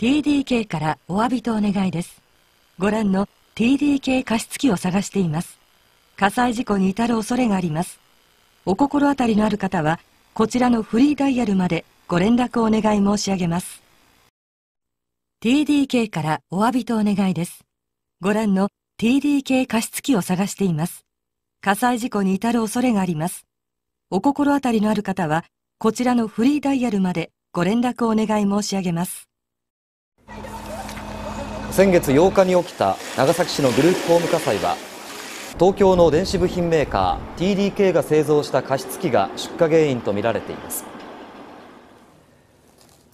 TDK からお詫びとお願いです。ご覧の TDK 加湿器を探しています。火災事故に至る恐れがあります。お心当たりのある方は、こちらのフリーダイヤルまでご連絡をお願い申し上げます。TDK からお詫びとお願いです。ご覧の TDK 加湿器を探しています。火災事故に至る恐れがあります。お心当たりのある方は、こちらのフリーダイヤルまでご連絡をお願い申し上げます。先月8日に起きた長崎市のグループホーム火災は東京の電子部品メーカー TDK が製造した加湿器が出火原因とみられています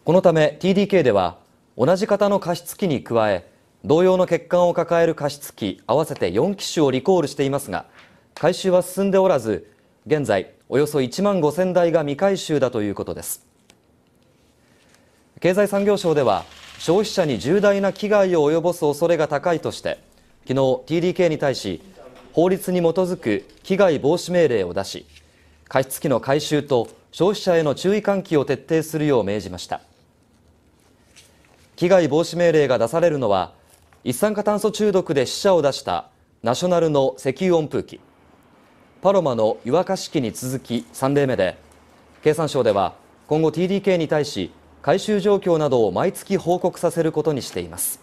このため TDK では同じ型の加湿器に加え同様の欠陥を抱える加湿器合わせて4機種をリコールしていますが回収は進んでおらず現在およそ1万5000台が未回収だということです経済産業省では消費者に重大な危害を及ぼす恐れが高いとして昨日 TDK に対し法律に基づく危害防止命令を出し加湿器の回収と消費者への注意喚起を徹底するよう命じました危害防止命令が出されるのは一酸化炭素中毒で死者を出したナショナルの石油温風機パロマの湯沸かし器に続き3例目で経産省では今後 TDK に対し回収状況などを毎月報告させることにしています。